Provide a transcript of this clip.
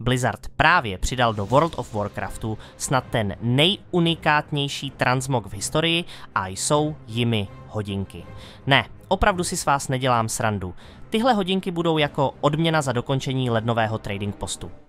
Blizzard právě přidal do World of Warcraftu snad ten nejunikátnější transmog v historii a jsou jimi hodinky. Ne, opravdu si s vás nedělám srandu. Tyhle hodinky budou jako odměna za dokončení lednového trading postu.